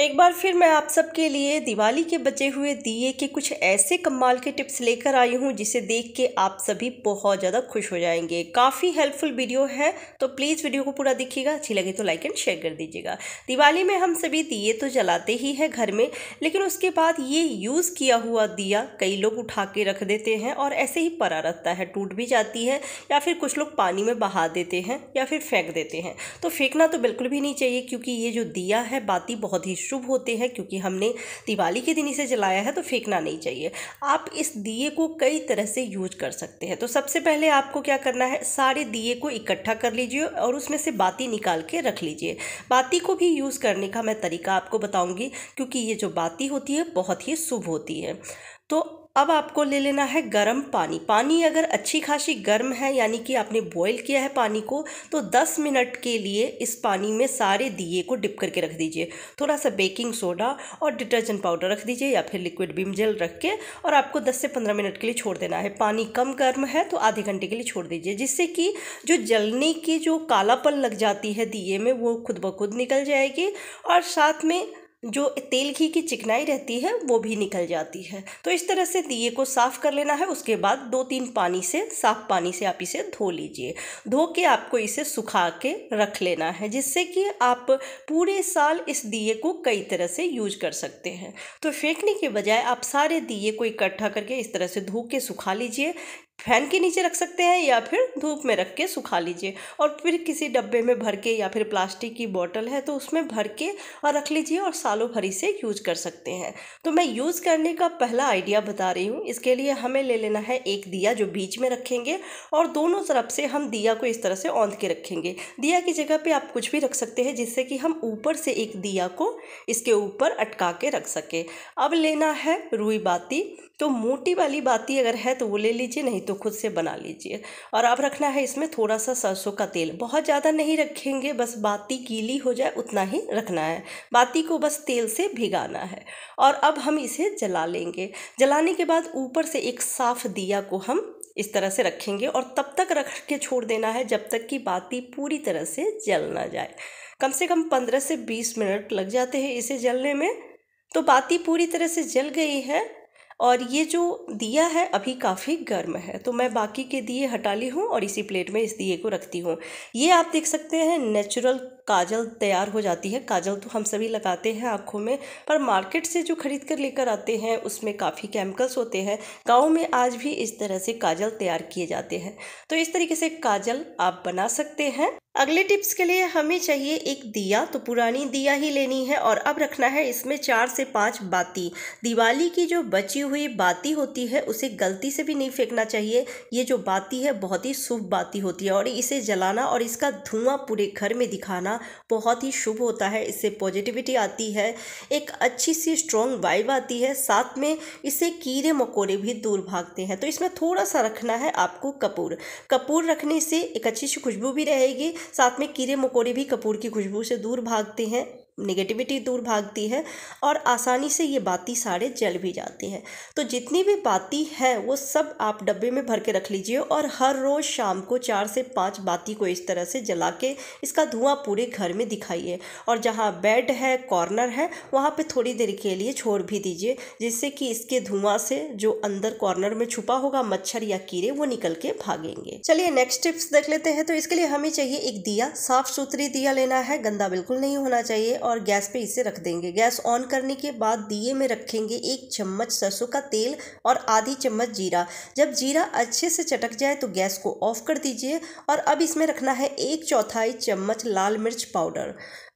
एक बार फिर मैं आप सबके लिए दिवाली के बचे हुए दिए के कुछ ऐसे कमाल के टिप्स लेकर आई हूँ जिसे देख के आप सभी बहुत ज़्यादा खुश हो जाएंगे काफ़ी हेल्पफुल वीडियो है तो प्लीज़ वीडियो को पूरा देखिएगा अच्छी लगे तो लाइक एंड शेयर कर दीजिएगा दिवाली में हम सभी दिए तो जलाते ही हैं घर में लेकिन उसके बाद ये यूज़ किया हुआ दिया कई लोग उठा के रख देते हैं और ऐसे ही परा रहता है टूट भी जाती है या फिर कुछ लोग पानी में बहा देते हैं या फिर फेंक देते हैं तो फेंकना तो बिल्कुल भी नहीं चाहिए क्योंकि ये जो दिया है बाती बहुत ही शुभ होते हैं क्योंकि हमने दिवाली के दिन इसे जलाया है तो फेंकना नहीं चाहिए आप इस दिए को कई तरह से यूज कर सकते हैं तो सबसे पहले आपको क्या करना है सारे दिए को इकट्ठा कर लीजिए और उसमें से बाती निकाल के रख लीजिए बाती को भी यूज़ करने का मैं तरीका आपको बताऊँगी क्योंकि ये जो बाती होती है बहुत ही शुभ होती है तो अब आपको ले लेना है गर्म पानी पानी अगर अच्छी खासी गर्म है यानी कि आपने बॉईल किया है पानी को तो 10 मिनट के लिए इस पानी में सारे दिए को डिप करके रख दीजिए थोड़ा सा बेकिंग सोडा और डिटर्जेंट पाउडर रख दीजिए या फिर लिक्विड बीम जेल रख के और आपको 10 से 15 मिनट के लिए छोड़ देना है पानी कम गर्म है तो आधे घंटे के लिए छोड़ दीजिए जिससे कि जो जलने की जो कालापन लग जाती है दिए में वो खुद ब खुद निकल जाएगी और साथ में जो तेल घी की चिकनाई रहती है वो भी निकल जाती है तो इस तरह से दिए को साफ़ कर लेना है उसके बाद दो तीन पानी से साफ़ पानी से आप इसे धो लीजिए धो के आपको इसे सुखा के रख लेना है जिससे कि आप पूरे साल इस दिए को कई तरह से यूज कर सकते हैं तो फेंकने के बजाय आप सारे दिए को इकट्ठा करके इस तरह से धो के सुखा लीजिए फैन के नीचे रख सकते हैं या फिर धूप में रख के सुखा लीजिए और फिर किसी डब्बे में भर के या फिर प्लास्टिक की बॉटल है तो उसमें भर के और रख लीजिए और सालों भर इसे यूज कर सकते हैं तो मैं यूज़ करने का पहला आइडिया बता रही हूँ इसके लिए हमें ले लेना है एक दिया जो बीच में रखेंगे और दोनों तरफ से हम दिया को इस तरह से औंध के रखेंगे दिया की जगह पर आप कुछ भी रख सकते हैं जिससे कि हम ऊपर से एक दिया को इसके ऊपर अटका के रख सकें अब लेना है रुई बाती तो मोटी वाली बाती अगर है तो वो ले लीजिए नहीं तो तो खुद से बना लीजिए और अब रखना है इसमें थोड़ा सा सरसों का तेल बहुत ज़्यादा नहीं रखेंगे बस बाती गीली हो जाए उतना ही रखना है बाती को बस तेल से भिगाना है और अब हम इसे जला लेंगे जलाने के बाद ऊपर से एक साफ़ दिया को हम इस तरह से रखेंगे और तब तक रख के छोड़ देना है जब तक कि बाती पूरी तरह से जल ना जाए कम से कम पंद्रह से बीस मिनट लग जाते हैं इसे जलने में तो बाती पूरी तरह से जल गई है और ये जो दिया है अभी काफ़ी गर्म है तो मैं बाकी के दिए हटा ली हूँ और इसी प्लेट में इस दिए को रखती हूँ ये आप देख सकते हैं नेचुरल काजल तैयार हो जाती है काजल तो हम सभी लगाते हैं आँखों में पर मार्केट से जो खरीद कर लेकर आते हैं उसमें काफ़ी केमिकल्स होते हैं गाँव में आज भी इस तरह से काजल तैयार किए जाते हैं तो इस तरीके से काजल आप बना सकते हैं अगले टिप्स के लिए हमें चाहिए एक दिया तो पुरानी दिया ही लेनी है और अब रखना है इसमें चार से पाँच बाती दिवाली की जो बची हुई बाती होती है उसे गलती से भी नहीं फेंकना चाहिए ये जो बाती है बहुत ही शुभ बाती होती है और इसे जलाना और इसका धुआं पूरे घर में दिखाना बहुत ही शुभ होता है इससे पॉजिटिविटी आती है एक अच्छी सी स्ट्रॉन्ग वाइब आती है साथ में इससे कीड़े मकोड़े भी दूर भागते हैं तो इसमें थोड़ा सा रखना है आपको कपूर कपूर रखने से एक अच्छी सी खुशबू भी रहेगी साथ में कीड़े मकोड़े भी कपूर की खुशबू से दूर भागते हैं नेगेटिविटी दूर भागती है और आसानी से ये बाती सारे जल भी जाती हैं तो जितनी भी बाती है वो सब आप डब्बे में भर के रख लीजिए और हर रोज़ शाम को चार से पाँच बाती को इस तरह से जला के इसका धुआं पूरे घर में दिखाइए और जहाँ बेड है कॉर्नर है वहाँ पे थोड़ी देर के लिए छोड़ भी दीजिए जिससे कि इसके धुआँ से जो अंदर कॉर्नर में छुपा होगा मच्छर या कीड़े वो निकल के भागेंगे चलिए नेक्स्ट टिप्स देख लेते हैं तो इसके लिए हमें चाहिए एक दिया साफ सुथरी दिया लेना है गंदा बिल्कुल नहीं होना चाहिए और और गैस पे इसे रख देंगे गैस ऑन करने के बाद दिए में रखेंगे एक चम्मच सरसों का तेल और आधी चम्मच जीरा जब जीरा अच्छे से चटक जाए तो गैस को ऑफ कर दीजिए और अब इसमें रखना है एक चौथाई चम्मच लाल मिर्च पाउडर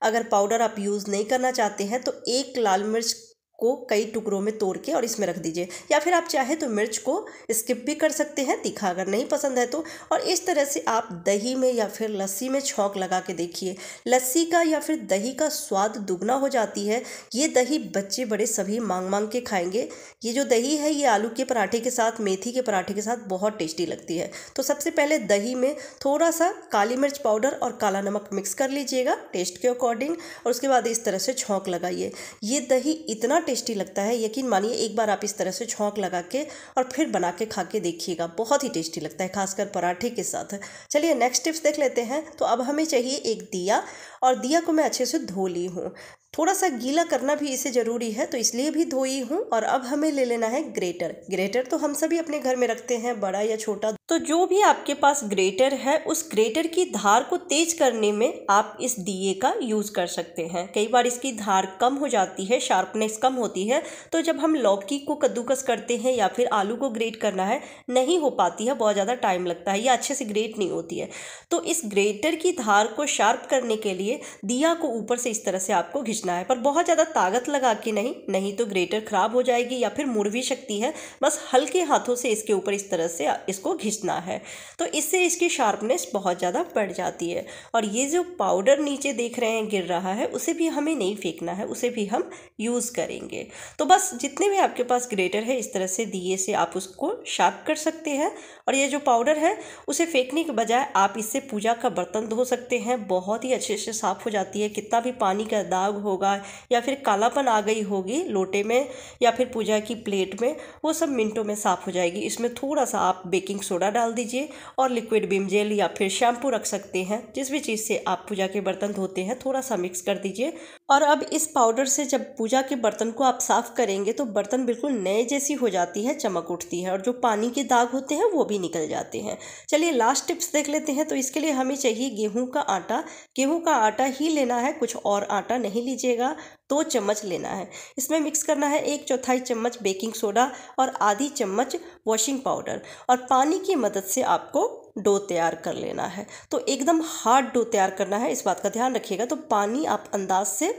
अगर पाउडर आप यूज़ नहीं करना चाहते हैं तो एक लाल मिर्च को कई टुकड़ों में तोड़ के और इसमें रख दीजिए या फिर आप चाहे तो मिर्च को स्किप भी कर सकते हैं तीखा अगर नहीं पसंद है तो और इस तरह से आप दही में या फिर लस्सी में छौंक लगा के देखिए लस्सी का या फिर दही का स्वाद दुगना हो जाती है ये दही बच्चे बड़े सभी मांग मांग के खाएंगे ये जो दही है ये आलू के पराठे के साथ मेथी के पराठे के साथ बहुत टेस्टी लगती है तो सबसे पहले दही में थोड़ा सा काली मिर्च पाउडर और काला नमक मिक्स कर लीजिएगा टेस्ट के अकॉर्डिंग और उसके बाद इस तरह से छौंक लगाइए ये दही इतना टेस्टी लगता है यकीन मानिए एक बार आप इस तरह से छोंक लगा के और फिर बना के खा के देखिएगा बहुत ही टेस्टी लगता है खासकर पराठे के साथ चलिए नेक्स्ट टिप्स देख लेते हैं तो अब हमें चाहिए एक दिया और दिया को मैं अच्छे से धो ली हूँ थोड़ा सा गीला करना भी इसे ज़रूरी है तो इसलिए भी धोई हूँ और अब हमें ले लेना है ग्रेटर ग्रेटर तो हम सभी अपने घर में रखते हैं बड़ा या छोटा तो जो भी आपके पास ग्रेटर है उस ग्रेटर की धार को तेज करने में आप इस दिए का यूज़ कर सकते हैं कई बार इसकी धार कम हो जाती है शार्पनेस कम होती है तो जब हम लौकी को कद्दूकस करते हैं या फिर आलू को ग्रेट करना है नहीं हो पाती है बहुत ज़्यादा टाइम लगता है या अच्छे से ग्रेट नहीं होती है तो इस ग्रेटर की धार को शार्प करने के लिए दिया को ऊपर से इस तरह से आपको घिंचना है पर बहुत ज़्यादा ताकत लगा के नहीं नहीं तो ग्रेटर ख़राब हो जाएगी या फिर मुड़ भी सकती है बस हल्के हाथों से इसके ऊपर इस तरह से इसको घिंच घिसना है तो इससे इसकी शार्पनेस बहुत ज़्यादा बढ़ जाती है और ये जो पाउडर नीचे देख रहे हैं गिर रहा है उसे भी हमें नहीं फेंकना है उसे भी हम यूज़ करेंगे तो बस जितने भी आपके पास ग्रेटर है इस तरह से दिए से आप उसको शार्प कर सकते हैं और ये जो पाउडर है उसे फेंकने के बजाय आप इससे पूजा का बर्तन धो सकते हैं बहुत ही अच्छे से साफ़ हो जाती है कितना भी पानी का दाग होगा या फिर कालापन आ गई होगी लोटे में या फिर पूजा की प्लेट में वो सब मिनटों में साफ़ हो जाएगी इसमें थोड़ा सा आप बेकिंग सोडा सोडा डाल दीजिए और लिक्विड बिम जेल या फिर शैम्पू रख सकते हैं जिस भी चीज़ से आप पूजा के बर्तन धोते हैं थोड़ा सा मिक्स कर दीजिए और अब इस पाउडर से जब पूजा के बर्तन को आप साफ़ करेंगे तो बर्तन बिल्कुल नए जैसी हो जाती है चमक उठती है और जो पानी के दाग होते हैं वो भी निकल जाते हैं चलिए लास्ट टिप्स देख लेते हैं तो इसके लिए हमें चाहिए गेहूं का आटा गेहूं का आटा ही लेना है कुछ और आटा नहीं लीजिएगा दो तो चम्मच लेना है इसमें मिक्स करना है एक चौथाई चम्मच बेकिंग सोडा और आधी चम्मच वॉशिंग पाउडर और पानी की मदद से आपको डो तैयार कर लेना है तो एकदम हार्ड डो तैयार करना है इस बात का ध्यान रखिएगा तो पानी आप अंदाज से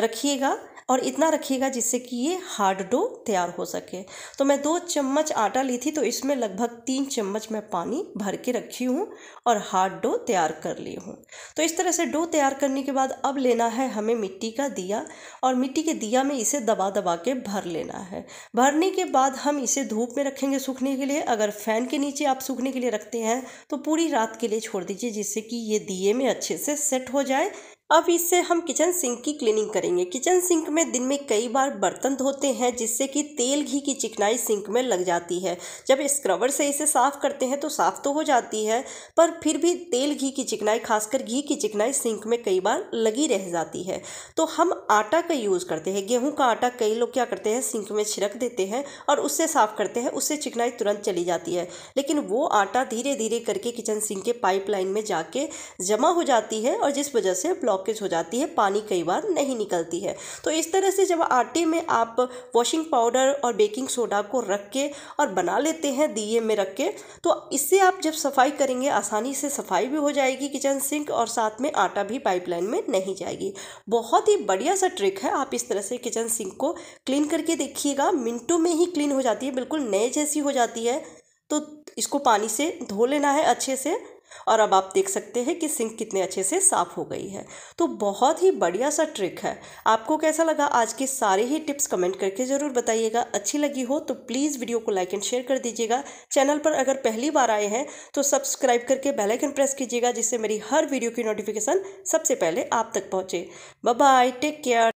रखिएगा और इतना रखिएगा जिससे कि ये हार्ड डो तैयार हो सके तो मैं दो चम्मच आटा ली थी तो इसमें लगभग तीन चम्मच मैं पानी भर के रखी हूँ और हार्ड डो तैयार कर ली हूँ तो इस तरह से डो तैयार करने के बाद अब लेना है हमें मिट्टी का दिया और मिट्टी के दिया में इसे दबा दबा के भर लेना है भरने के बाद हम इसे धूप में रखेंगे सूखने के लिए अगर फ़ैन के नीचे आप सूखने के लिए रखते हैं तो पूरी रात के लिए छोड़ दीजिए जिससे कि ये दिए में अच्छे से सेट हो जाए अब इससे हम किचन सिंक की क्लीनिंग करेंगे किचन सिंक में दिन में कई बार बर्तन धोते हैं जिससे कि तेल घी की चिकनाई सिंक में लग जाती है जब स्क्रबर से इसे साफ़ करते हैं तो साफ़ तो हो जाती है पर फिर भी तेल घी की चिकनाई खासकर घी की चिकनाई सिंक में कई बार लगी रह जाती है तो हम आटा का यूज़ करते हैं गेहूँ का आटा कई लोग क्या करते हैं सिंक में छिड़क देते हैं और उससे साफ़ करते हैं उससे चिकनाई तुरंत चली जाती है लेकिन वो आटा धीरे धीरे करके किचन सिंक के पाइपलाइन में जाके जमा हो जाती है और जिस वजह से ब्लॉक ब्लॉकेज हो जाती है पानी कई बार नहीं निकलती है तो इस तरह से जब आटे में आप वॉशिंग पाउडर और बेकिंग सोडा को रख के और बना लेते हैं दिए में रख के तो इससे आप जब सफाई करेंगे आसानी से सफाई भी हो जाएगी किचन सिंक और साथ में आटा भी पाइपलाइन में नहीं जाएगी बहुत ही बढ़िया सा ट्रिक है आप इस तरह से किचन सिंक को क्लीन करके देखिएगा मिनटों में ही क्लीन हो जाती है बिल्कुल नए जैसी हो जाती है तो इसको पानी से धो लेना है अच्छे से और अब आप देख सकते हैं कि सिंक कितने अच्छे से साफ़ हो गई है तो बहुत ही बढ़िया सा ट्रिक है आपको कैसा लगा आज के सारे ही टिप्स कमेंट करके ज़रूर बताइएगा अच्छी लगी हो तो प्लीज़ वीडियो को लाइक एंड शेयर कर दीजिएगा चैनल पर अगर पहली बार आए हैं तो सब्सक्राइब करके बेल आइकन प्रेस कीजिएगा जिससे मेरी हर वीडियो की नोटिफिकेशन सबसे पहले आप तक पहुँचे बाय टेक केयर